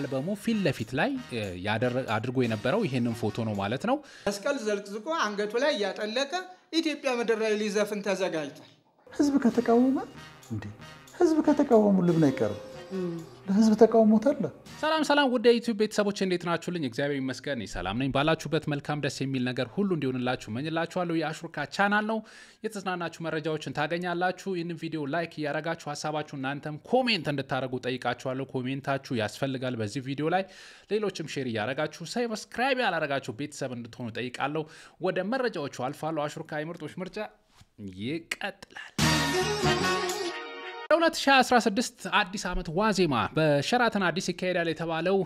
አልበሙ ፊት ለፊት ላይ አድርጎ የነበረው ይሄንን ፎቶ ነው ማለት ነው። መስቀል ዘልቅዝቆ አንገቱ ላይ እያጠለቀ ኢትዮጵያ ምድር ላይ ሊዘፍን ተዘጋጅቷል። ህዝብ ከተቃወመ እንዴ ህዝብ ከተቃወሙ ልብን አይቀርም። ለህዝብ ተቃውሞታል። ሰላም ሰላም፣ ወደ የዩቲዩብ ቤተሰቦች እንዴት ናችሁልኝ? እግዚአብሔር ይመስገን ሰላም ነኝ። ባላችሁበት መልካም ደስ የሚል ነገር ሁሉ እንዲሆንላችሁ መኝላችኋለሁ። የአሹርካ ቻናል ነው፣ የተዝናናችሁ መረጃዎችን ታገኛላችሁ። ይህንን ቪዲዮ ላይክ እያረጋችሁ ሀሳባችሁ እናንተም ኮሜንት እንድታደረጉ ጠይቃችኋለሁ። ኮሜንታችሁ ያስፈልጋል በዚህ ቪዲዮ ላይ። ሌሎችም ሼር እያረጋችሁ ሰብስክራይብ ያላረጋችሁ ቤተሰብ እንድትሆኑ ጠይቃለሁ። ወደ መረጃዎቹ አልፋለሁ። አሹርካ የምርጦች ምርጫ ይቀጥላል። 2016 አዲስ ዓመት ዋዜማ በሸራተን አዲስ ይካሄዳል የተባለው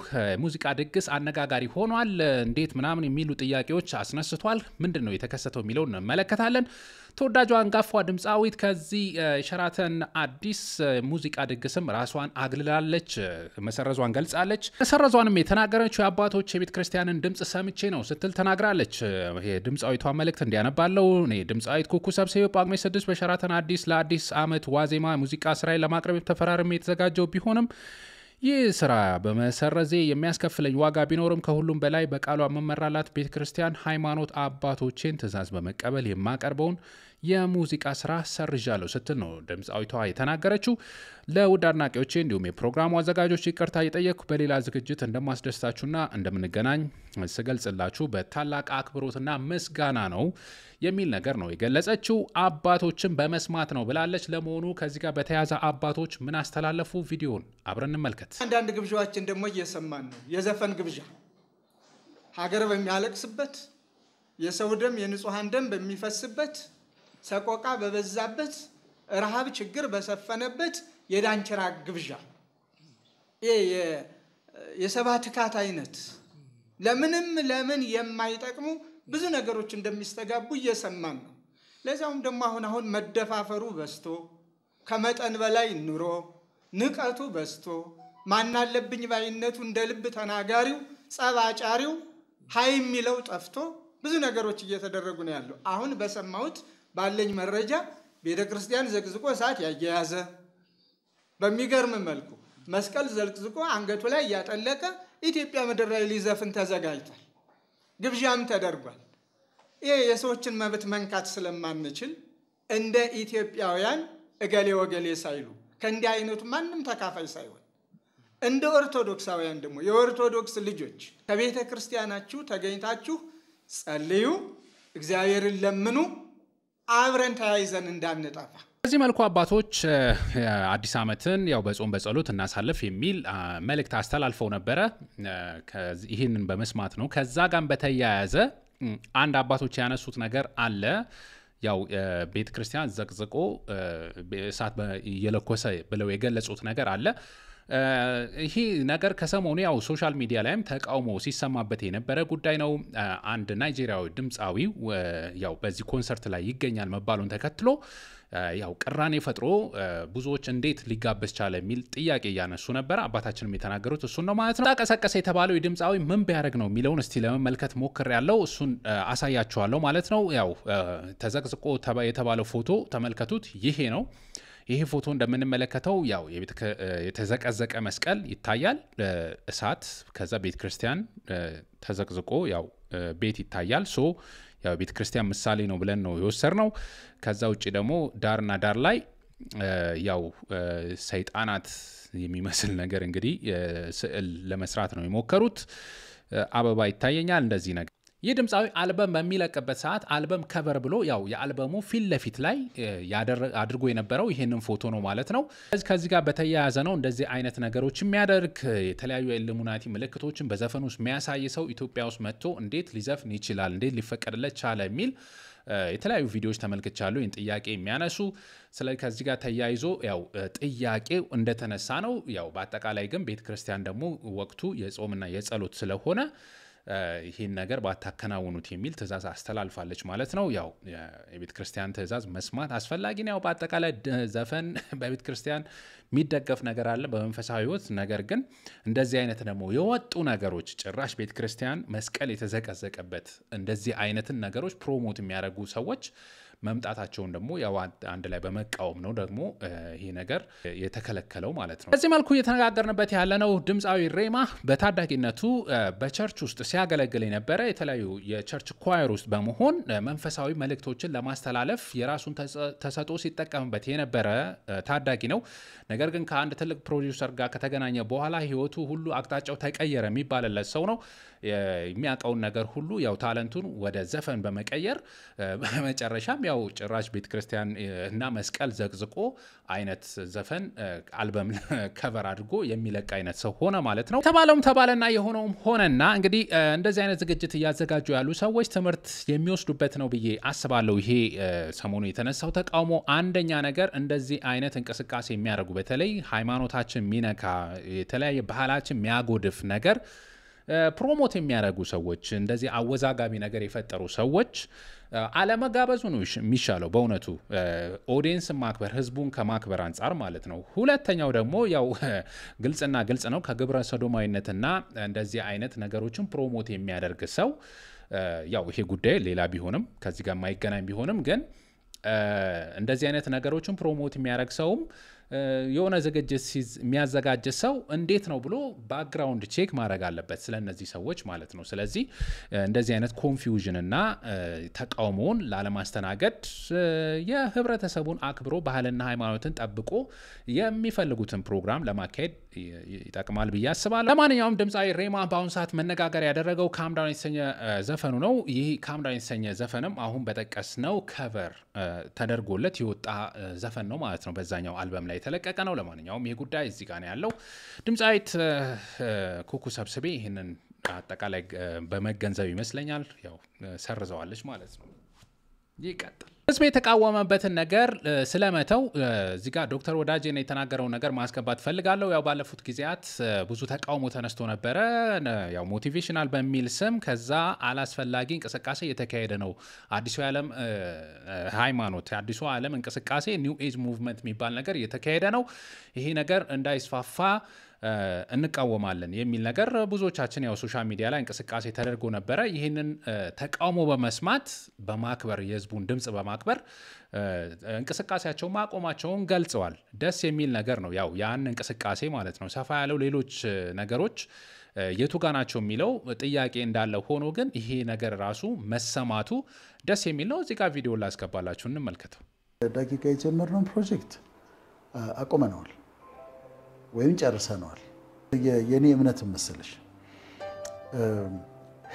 ሙዚቃ ድግስ አነጋጋሪ ሆኗል። እንዴት ምናምን የሚሉ ጥያቄዎች አስነስቷል። ምንድን ነው የተከሰተው የሚለውን እንመለከታለን። ተወዳጇ አንጋፏ ድምፃዊት ከዚህ የሸራተን አዲስ ሙዚቃ ድግስም ራሷን አግልላለች፣ መሰረዟን ገልጻለች። መሰረዟንም የተናገረችው የአባቶች የቤተ ክርስቲያንን ድምፅ ሰምቼ ነው ስትል ተናግራለች። ድምፃዊቷ መልእክት እንዲያነባለው እኔ ድምፃዊት ኩኩ ሰብሴ ጳጉሜ ስድስት በሸራተን አዲስ ለአዲስ አመት ዋዜማ ሙዚቃ ስራዬን ለማቅረብ ተፈራርሜ የተዘጋጀው ቢሆንም ይህ ስራ በመሰረዜ የሚያስከፍለኝ ዋጋ ቢኖርም ከሁሉም በላይ በቃሏ መመራላት ቤተ ክርስቲያን ሃይማኖት አባቶቼን ትእዛዝ በመቀበል የማቀርበውን የሙዚቃ ስራ ሰርዣለሁ ስትል ነው ድምፃዊቷ የተናገረችው። ለውድ አድናቂዎቼ እንዲሁም የፕሮግራሙ አዘጋጆች ይቅርታ እየጠየቅኩ በሌላ ዝግጅት እንደማስደስታችሁና እንደምንገናኝ ስገልጽላችሁ በታላቅ አክብሮትና ምስጋና ነው የሚል ነገር ነው የገለጸችው። አባቶችን በመስማት ነው ብላለች። ለመሆኑ ከዚህ ጋር በተያያዘ አባቶች ምን አስተላለፉ? ቪዲዮን አብረን እንመልከት። አንዳንድ ግብዣዎችን ደግሞ እየሰማን ነው። የዘፈን ግብዣ ሀገር በሚያለቅስበት የሰው ደም የንጹሐን ደም በሚፈስበት ሰቆቃ በበዛበት ረሃብ ችግር በሰፈነበት የዳንኪራ ግብዣ የሰባ ትካት አይነት ለምንም ለምን የማይጠቅሙ ብዙ ነገሮች እንደሚስተጋቡ እየሰማን ነው። ለዚያውም ደግሞ አሁን አሁን መደፋፈሩ በስቶ ከመጠን በላይ ኑሮ ንቀቱ በስቶ ማናለብኝ ባይነቱ እንደ ልብ ተናጋሪው ጸባጫሪው ሀይ የሚለው ጠፍቶ ብዙ ነገሮች እየተደረጉ ነው ያለው። አሁን በሰማሁት ባለኝ መረጃ ቤተ ክርስቲያን ዘቅዝቆ እሳት ያያያዘ፣ በሚገርም መልኩ መስቀል ዘቅዝቆ አንገቱ ላይ እያጠለቀ ኢትዮጵያ ምድር ላይ ሊዘፍን ተዘጋጅቷል። ግብዣም ተደርጓል። ይሄ የሰዎችን መብት መንካት ስለማንችል እንደ ኢትዮጵያውያን እገሌ ወገሌ ሳይሉ ከእንዲህ አይነቱ ማንም ተካፋይ ሳይሆን እንደ ኦርቶዶክሳውያን ደግሞ የኦርቶዶክስ ልጆች ከቤተ ክርስቲያናችሁ ተገኝታችሁ ጸልዩ፣ እግዚአብሔርን ለምኑ። አብረን ተያይዘን እንዳንጠፋ በዚህ መልኩ አባቶች አዲስ ዓመትን ያው በጾም በጸሎት እናሳልፍ የሚል መልእክት አስተላልፈው ነበረ። ይህንን በመስማት ነው። ከዛ ጋር በተያያዘ አንድ አባቶች ያነሱት ነገር አለ። ያው ቤተ ክርስቲያን ዘቅዝቆ እሳት እየለኮሰ ብለው የገለጹት ነገር አለ። ይህ ነገር ከሰሞኑ ያው ሶሻል ሚዲያ ላይም ተቃውሞ ሲሰማበት የነበረ ጉዳይ ነው። አንድ ናይጄሪያዊ ድምፃዊ ያው በዚህ ኮንሰርት ላይ ይገኛል መባሉን ተከትሎ ያው ቅራኔ ፈጥሮ ብዙዎች እንዴት ሊጋበዝ ቻለ የሚል ጥያቄ እያነሱ ነበረ። አባታችንም የተናገሩት እሱን ነው ማለት ነው። ቀሰቀሰ የተባለው የድምፃዊ ምን ቢያደርግ ነው የሚለውን እስቲ ለመመልከት ያለው እሱን አሳያችኋለሁ ማለት ነው። ያው ተዘቅዝቆ የተባለው ፎቶ ተመልከቱት። ይሄ ነው ይህ ፎቶ እንደምንመለከተው ያው የተዘቀዘቀ መስቀል ይታያል። እሳት ከዛ ቤተ ክርስቲያን ተዘቅዝቆ ያው ቤት ይታያል። ሶ ያው ቤተ ክርስቲያን ምሳሌ ነው ብለን ነው የወሰድ ነው። ከዛ ውጭ ደግሞ ዳርና ዳር ላይ ያው ሰይጣናት የሚመስል ነገር እንግዲህ ስዕል ለመስራት ነው የሞከሩት። አበባ ይታየኛል እንደዚህ ነገር ይህ ድምፃዊ አልበም በሚለቅበት ሰዓት አልበም ከበር ብሎ ያው የአልበሙ ፊት ለፊት ላይ አድርጎ የነበረው ይሄንን ፎቶ ነው ማለት ነው። ከዚህ ጋር በተያያዘ ነው እንደዚህ አይነት ነገሮች የሚያደርግ የተለያዩ የኢሉሚናቲ ምልክቶችን በዘፈን ውስጥ የሚያሳይ ሰው ኢትዮጵያ ውስጥ መጥቶ እንዴት ሊዘፍን ይችላል? እንዴት ሊፈቀድለት ቻለ? የሚል የተለያዩ ቪዲዮዎች ተመልክቻሉ። ይህን ጥያቄ የሚያነሱ ስለዚህ ከዚህ ጋር ተያይዞ ያው ጥያቄው እንደተነሳ ነው። ያው በአጠቃላይ ግን ቤተክርስቲያን ደግሞ ወቅቱ የጾምና የጸሎት ስለሆነ ይህን ነገር ባታከናውኑት የሚል ትእዛዝ አስተላልፋለች ማለት ነው። ያው የቤተ ክርስቲያን ትእዛዝ መስማት አስፈላጊ ነው። ያው በአጠቃላይ ዘፈን በቤተ ክርስቲያን የሚደገፍ ነገር አለ በመንፈሳዊ ሕይወት። ነገር ግን እንደዚህ አይነት ደግሞ የወጡ ነገሮች ጭራሽ ቤተ ክርስቲያን መስቀል የተዘቀዘቀበት እንደዚህ አይነትን ነገሮች ፕሮሞት የሚያደርጉ ሰዎች መምጣታቸውን ደግሞ ያው አንድ ላይ በመቃወም ነው ደግሞ ይሄ ነገር የተከለከለው ማለት ነው። በዚህ መልኩ እየተነጋገርንበት ያለነው ድምፃዊ ሬማ በታዳጊነቱ በቸርች ውስጥ ሲያገለግል የነበረ የተለያዩ የቸርች ኳየር ውስጥ በመሆን መንፈሳዊ መልእክቶችን ለማስተላለፍ የራሱን ተሰጦ ሲጠቀምበት የነበረ ታዳጊ ነው። ነገር ግን ከአንድ ትልቅ ፕሮዲውሰር ጋር ከተገናኘ በኋላ ህይወቱ ሁሉ አቅጣጫው ተቀየረ የሚባልለት ሰው ነው። የሚያውቀውን ነገር ሁሉ ያው ታለንቱን ወደ ዘፈን በመቀየር በመጨረሻም ያው ጭራሽ ቤተክርስቲያን እና መስቀል ዘቅዝቆ አይነት ዘፈን አልበም ከቨር አድርጎ የሚለቅ አይነት ሰው ሆነ ማለት ነው። ተባለውም ተባለና የሆነውም ሆነና እንግዲህ እንደዚህ አይነት ዝግጅት እያዘጋጁ ያሉ ሰዎች ትምህርት የሚወስዱበት ነው ብዬ አስባለሁ። ይሄ ሰሞኑ የተነሳው ተቃውሞ አንደኛ ነገር እንደዚህ አይነት እንቅስቃሴ የሚያደርጉ በተለይ ሃይማኖታችን ሚነካ የተለያየ ባህላችን የሚያጎድፍ ነገር ፕሮሞት የሚያደርጉ ሰዎች፣ እንደዚህ አወዛጋቢ ነገር የፈጠሩ ሰዎች አለመጋበዙ ነው የሚሻለው። በእውነቱ ኦዲንስ ማክበር ህዝቡን ከማክበር አንጻር ማለት ነው። ሁለተኛው ደግሞ ያው ግልጽና ግልጽ ነው። ከግብረ ሰዶማዊነትና እንደዚህ አይነት ነገሮችን ፕሮሞት የሚያደርግ ሰው ያው ይሄ ጉዳይ ሌላ ቢሆንም ከዚህ ጋር የማይገናኝ ቢሆንም ግን እንደዚህ አይነት ነገሮችን ፕሮሞት የሚያደርግ ሰውም የሆነ ዝግጅት የሚያዘጋጅ ሰው እንዴት ነው ብሎ ባክግራውንድ ቼክ ማድረግ አለበት ስለነዚህ ሰዎች ማለት ነው። ስለዚህ እንደዚህ አይነት እና ተቃውሞውን ላለማስተናገድ የህብረተሰቡን አክብሮ ባህልና ሃይማኖትን ጠብቆ የሚፈልጉትን ፕሮግራም ለማካሄድ ይጠቅማል ብዬ አስባለሁ። ለማንኛውም ድምፃዊ ሬማ በአሁኑ ሰዓት መነጋገር ያደረገው ካምዳውን የተሰኘ ዘፈኑ ነው። ይህ ካምዳውን የተሰኘ ዘፈንም አሁን በጠቀስነው ከቨር ተደርጎለት የወጣ ዘፈን ነው ማለት ነው። በዛኛው አልበም ላይ የተለቀቀ ነው። ለማንኛውም ይህ ጉዳይ እዚህ ጋር ነው ያለው። ድምፃዊት ኩኩ ሰብስቤ ይህንን አጠቃላይ በመገንዘብ ይመስለኛል ያው ሰርዘዋለች ማለት ነው። ይቀጥል ህዝብ የተቃወመበትን ነገር ስለመተው እዚህ ጋር ዶክተር ወዳጄ ነው የተናገረውን ነገር ማስገባት ፈልጋለሁ። ያው ባለፉት ጊዜያት ብዙ ተቃውሞ ተነስቶ ነበረ፣ ያው ሞቲቬሽናል በሚል ስም ከዛ አላስፈላጊ እንቅስቃሴ እየተካሄደ ነው። አዲሱ የዓለም ሃይማኖት፣ አዲሱ ዓለም እንቅስቃሴ ኒው ኤጅ ሙቭመንት የሚባል ነገር እየተካሄደ ነው። ይሄ ነገር እንዳይስፋፋ እንቃወማለን የሚል ነገር ብዙዎቻችን ያው ሶሻል ሚዲያ ላይ እንቅስቃሴ ተደርጎ ነበረ። ይህንን ተቃውሞ በመስማት በማክበር የህዝቡን ድምፅ በማክበር እንቅስቃሴያቸውን ማቆማቸውን ገልጸዋል። ደስ የሚል ነገር ነው። ያው ያን እንቅስቃሴ ማለት ነው። ሰፋ ያለው ሌሎች ነገሮች የቱ ጋ ናቸው የሚለው ጥያቄ እንዳለ ሆኖ ግን ይሄ ነገር ራሱ መሰማቱ ደስ የሚል ነው። እዚህ ጋር ቪዲዮ ላስገባላችሁ እንመልከተው። ደቂቃ የጀመርነውን ፕሮጀክት አቁመነዋል። ወይም ጨርሰነዋል። የኔ እምነት መሰለሽ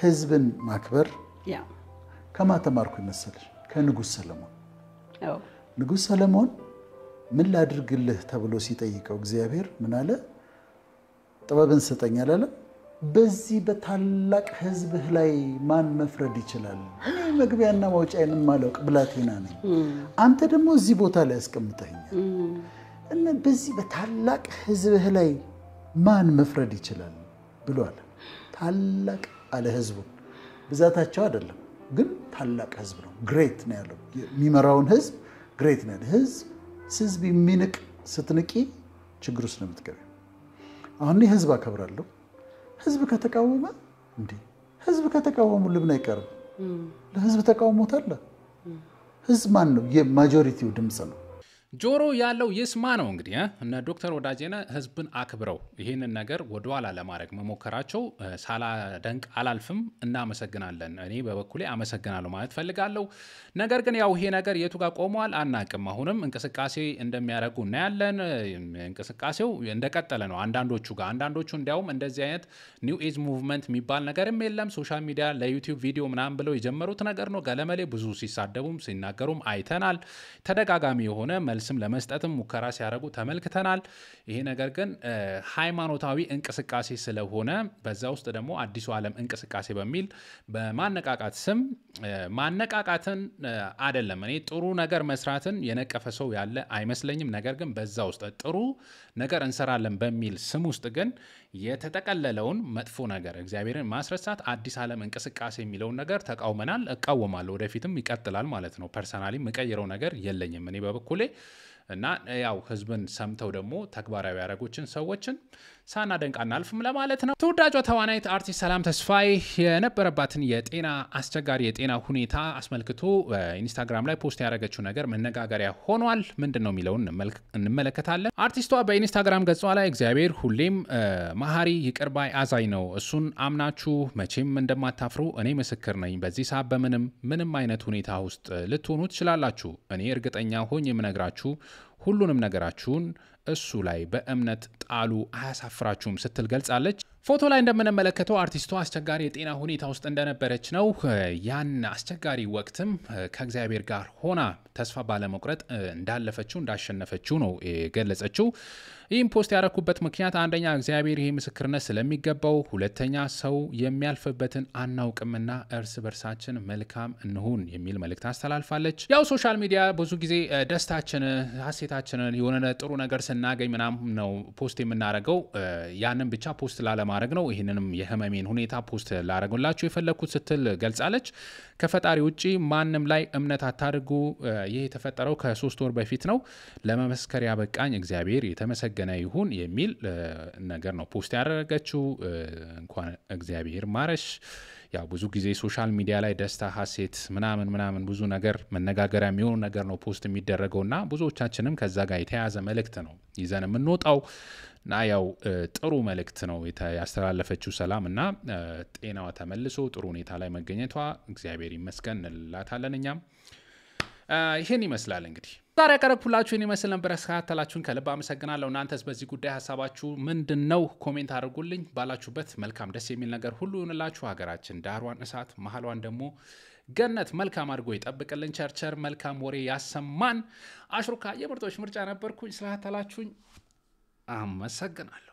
ህዝብን ማክበር ከማተማርኩ ተማርኩ መሰለሽ? ከንጉሥ ሰለሞን። ንጉሥ ሰለሞን ምን ላድርግልህ ተብሎ ሲጠይቀው እግዚአብሔር ምን አለ? ጥበብን ስጠኝ አላለም? በዚህ በታላቅ ህዝብህ ላይ ማን መፍረድ ይችላል? እኔ መግቢያና ማውጫ የማላውቅ ብላቴና ነኝ። አንተ ደግሞ እዚህ ቦታ ላይ ያስቀምጠኛል። በዚህ በታላቅ ህዝብህ ላይ ማን መፍረድ ይችላል ብሏል። ታላቅ አለ ህዝቡ ብዛታቸው አይደለም ግን ታላቅ ህዝብ ነው። ግሬት ነው ያለው የሚመራውን ህዝብ ግሬት ነው ያለው ህዝብ ህዝብ የሚንቅ ስትንቂ ችግር ውስጥ ነው አሁን ህዝብ አከብራለሁ። ህዝብ ከተቃወመ እንዲ ህዝብ ከተቃወሙ ልብን አይቀርም። ለህዝብ ተቃውሞት አለ። ህዝብ ማን ነው? የማጆሪቲው ድምፅ ነው። ጆሮ ያለው ይስማ ነው እንግዲህ እነ ዶክተር ወዳጄነ ህዝብን አክብረው ይህንን ነገር ወደኋላ ለማድረግ መሞከራቸው ሳላደንቅ አላልፍም። እናመሰግናለን። እኔ በበኩሌ አመሰግናለሁ ማለት ፈልጋለሁ። ነገር ግን ያው ይሄ ነገር የቱ ጋር ቆመዋል አናቅም። አሁንም እንቅስቃሴ እንደሚያደርጉ እናያለን። እንቅስቃሴው እንደቀጠለ ነው። አንዳንዶቹ ጋር አንዳንዶቹ እንዲያውም እንደዚህ አይነት ኒው ኤጅ ሙቭመንት የሚባል ነገርም የለም ሶሻል ሚዲያ ለዩቲዩብ ቪዲዮ ምናምን ብለው የጀመሩት ነገር ነው። ገለመሌ ብዙ ሲሳደቡም ሲናገሩም አይተናል። ተደጋጋሚ የሆነ መልስም ለመስጠትም ሙከራ ሲያደርጉ ተመልክተናል። ይሄ ነገር ግን ሃይማኖታዊ እንቅስቃሴ ስለሆነ በዛ ውስጥ ደግሞ አዲሱ ዓለም እንቅስቃሴ በሚል በማነቃቃት ስም ማነቃቃትን አይደለም እኔ ጥሩ ነገር መስራትን የነቀፈ ሰው ያለ አይመስለኝም። ነገር ግን በዛ ውስጥ ጥሩ ነገር እንሰራለን በሚል ስም ውስጥ ግን የተጠቀለለውን መጥፎ ነገር እግዚአብሔርን ማስረሳት አዲስ ዓለም እንቅስቃሴ የሚለውን ነገር ተቃውመናል። እቃወማለሁ። ወደፊትም ይቀጥላል ማለት ነው። ፐርሰናሊ የምቀይረው ነገር የለኝም እኔ በበኩሌ እና ያው ህዝብን ሰምተው ደግሞ ተግባራዊ ያደረጎችን ሰዎችን ሳናደንቅ አናልፍም ለማለት ነው። ተወዳጇ ተዋናይት አርቲስት ሰላም ተስፋይ የነበረባትን የጤና አስቸጋሪ የጤና ሁኔታ አስመልክቶ ኢንስታግራም ላይ ፖስት ያደረገችው ነገር መነጋገሪያ ሆኗል። ምንድን ነው የሚለውን እንመለከታለን። አርቲስቷ በኢንስታግራም ገጿ ላይ እግዚአብሔር ሁሌም መሀሪ፣ ይቅርባይ፣ አዛኝ ነው። እሱን አምናችሁ መቼም እንደማታፍሩ እኔ ምስክር ነኝ። በዚህ ሰዓት በምንም ምንም አይነት ሁኔታ ውስጥ ልትሆኑ ትችላላችሁ። እኔ እርግጠኛ ሆኜ የምነግራችሁ ሁሉንም ነገራችሁን እሱ ላይ በእምነት ጣሉ፣ አያሳፍራችሁም ስትል ገልጻለች። ፎቶ ላይ እንደምንመለከተው አርቲስቷ አስቸጋሪ የጤና ሁኔታ ውስጥ እንደነበረች ነው። ያን አስቸጋሪ ወቅትም ከእግዚአብሔር ጋር ሆና ተስፋ ባለመቁረጥ እንዳለፈችው እንዳሸነፈችው ነው የገለጸችው። ይህም ፖስት ያረኩበት ምክንያት አንደኛ እግዚአብሔር ይህ ምስክርነት ስለሚገባው፣ ሁለተኛ ሰው የሚያልፍበትን አናውቅምና እርስ በርሳችን መልካም እንሁን የሚል መልእክት አስተላልፋለች። ያው ሶሻል ሚዲያ ብዙ ጊዜ ደስታችንን፣ ሀሴታችንን የሆነ ጥሩ ነገር ስናገኝ ምናምን ነው ፖስት የምናደርገው። ያንን ብቻ ፖስት ላለማድረግ ነው ይህንንም የህመሜን ሁኔታ ፖስት ላረጉላችሁ የፈለግኩት ስትል ገልጻለች። ከፈጣሪ ውጭ ማንም ላይ እምነት አታድርጉ ይህ የተፈጠረው ከሶስት ወር በፊት ነው። ለመመስከር ያበቃኝ እግዚአብሔር የተመሰገነ ይሁን የሚል ነገር ነው ፖስት ያደረገችው። እንኳን እግዚአብሔር ማረሽ። ያው ብዙ ጊዜ ሶሻል ሚዲያ ላይ ደስታ፣ ሀሴት ምናምን ምናምን ብዙ ነገር መነጋገሪያ የሚሆኑ ነገር ነው ፖስት የሚደረገው እና ብዙዎቻችንም ከዛ ጋር የተያያዘ መልእክት ነው ይዘን የምንወጣው እና ያው ጥሩ መልእክት ነው ያስተላለፈችው። ሰላም እና ጤናዋ ተመልሶ ጥሩ ሁኔታ ላይ መገኘቷ እግዚአብሔር ይመስገን እንላታለን እኛም ይህን ይመስላል እንግዲህ ዛሬ ያቀረብኩላችሁ ይህን ይመስል ነበር። ያስከታተላችሁን ከልብ አመሰግናለሁ። እናንተስ በዚህ ጉዳይ ሀሳባችሁ ምንድን ነው? ኮሜንት አድርጉልኝ። ባላችሁበት መልካም ደስ የሚል ነገር ሁሉ ይሆንላችሁ። ሀገራችን ዳሯን እሳት መሀሏን ደግሞ ገነት መልካም አድርጎ ይጠብቅልን። ቸርቸር መልካም ወሬ ያሰማን። አሽሩካ የምርጦች ምርጫ ነበርኩኝ። ስላታላችሁኝ አመሰግናለሁ።